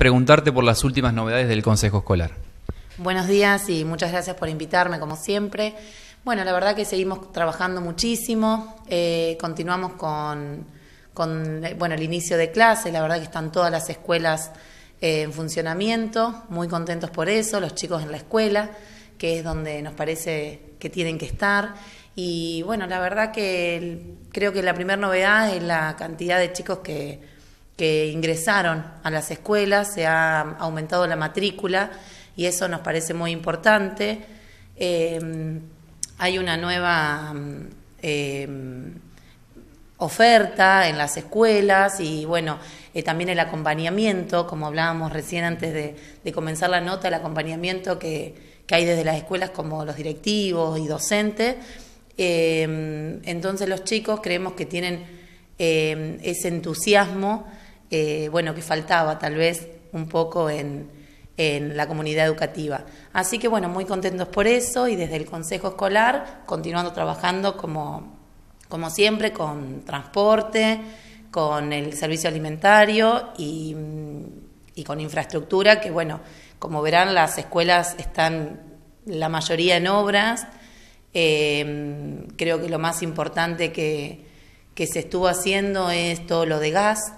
preguntarte por las últimas novedades del Consejo Escolar. Buenos días y muchas gracias por invitarme, como siempre. Bueno, la verdad que seguimos trabajando muchísimo, eh, continuamos con, bueno, el inicio de clase, la verdad que están todas las escuelas eh, en funcionamiento, muy contentos por eso, los chicos en la escuela, que es donde nos parece que tienen que estar. Y bueno, la verdad que creo que la primera novedad es la cantidad de chicos que que ingresaron a las escuelas, se ha aumentado la matrícula y eso nos parece muy importante. Em, hay una nueva mm, em, oferta en las escuelas y bueno, eh, también el acompañamiento, como hablábamos recién antes de, comenzar la nota, el acompañamiento que, hay desde las escuelas como los directivos y docentes. Em, entonces los chicos creemos que tienen ese entusiasmo eh, bueno, que faltaba tal vez un poco en, la comunidad educativa. Así que bueno, muy contentos por eso y desde el Consejo Escolar continuando trabajando como, siempre con transporte, con el servicio alimentario mm, y, con infraestructura, que bueno, como verán las escuelas están la mayoría en obras. Eh, creo que lo más importante que, que se estuvo haciendo es todo lo de gas,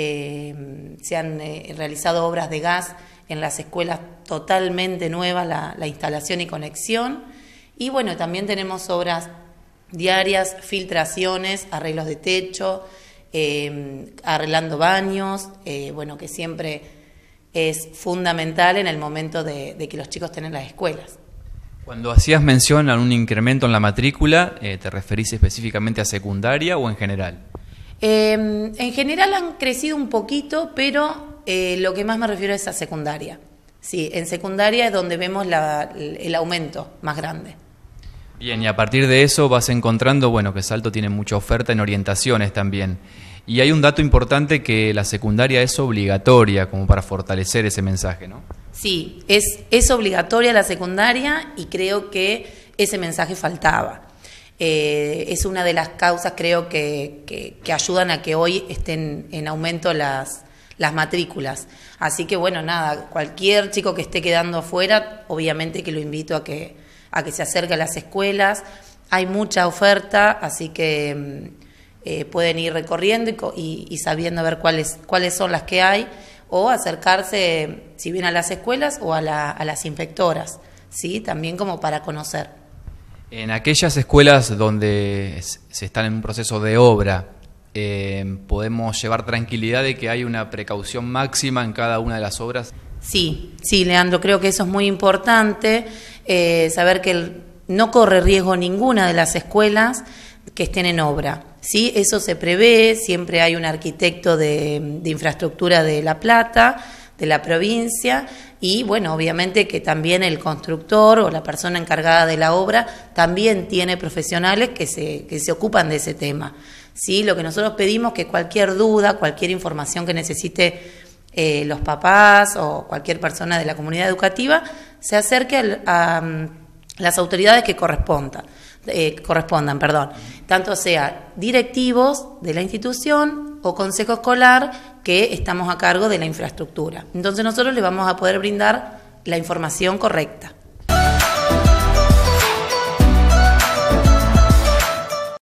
eh, se han eh, realizado obras de gas en las escuelas totalmente nuevas, la, instalación y conexión. Y bueno, también tenemos obras diarias, filtraciones, arreglos de techo, em, arreglando baños, eh, bueno, que siempre es fundamental en el momento de, que los chicos tienen las escuelas. Cuando hacías mención a un incremento en la matrícula, ¿te referís específicamente a secundaria o en general? Em, en general han crecido un poquito, pero eh, lo que más me refiero es a secundaria. Sí, en secundaria es donde vemos el aumento más grande. Bien, y a partir de eso vas encontrando, bueno, que Salto tiene mucha oferta en orientaciones también. Y hay un dato importante que la secundaria es obligatoria, como para fortalecer ese mensaje, ¿no? Sí, es obligatoria la secundaria y creo que ese mensaje faltaba. Eh, es una de las causas, creo, que, que, ayudan a que hoy estén en aumento las, las matrículas. Así que bueno, nada, cualquier chico que esté quedando afuera, obviamente que lo invito a que, a que se acerque a las escuelas. Hay mucha oferta, así que mm, eh, pueden ir recorriendo y, sabiendo ver cuáles, cuáles son las que hay, o acercarse, si bien a las escuelas, o a, la, a las inspectoras, ¿sí? también como para conocer. En aquellas escuelas donde se están en un proceso de obra, eh, podemos llevar tranquilidad de que hay una precaución máxima en cada una de las obras. Sí, sí, Leandro, creo que eso es muy importante, eh, saber que no corre riesgo ninguna de las escuelas que estén en obra. ¿sí? Eso se prevé, siempre hay un arquitecto de infraestructura de La Plata de la provincia y bueno, obviamente que también el constructor o la persona encargada de la obra también tiene profesionales que se, ocupan de ese tema. ¿sí? Lo que nosotros pedimos es que cualquier duda, cualquier información que necesite eh, los papás o cualquier persona de la comunidad educativa se acerque a, mm, las autoridades que correspondan. Eh, correspondan, perdón, tanto sea directivos de la institución o consejo escolar que estamos a cargo de la infraestructura. Entonces nosotros le vamos a poder brindar la información correcta.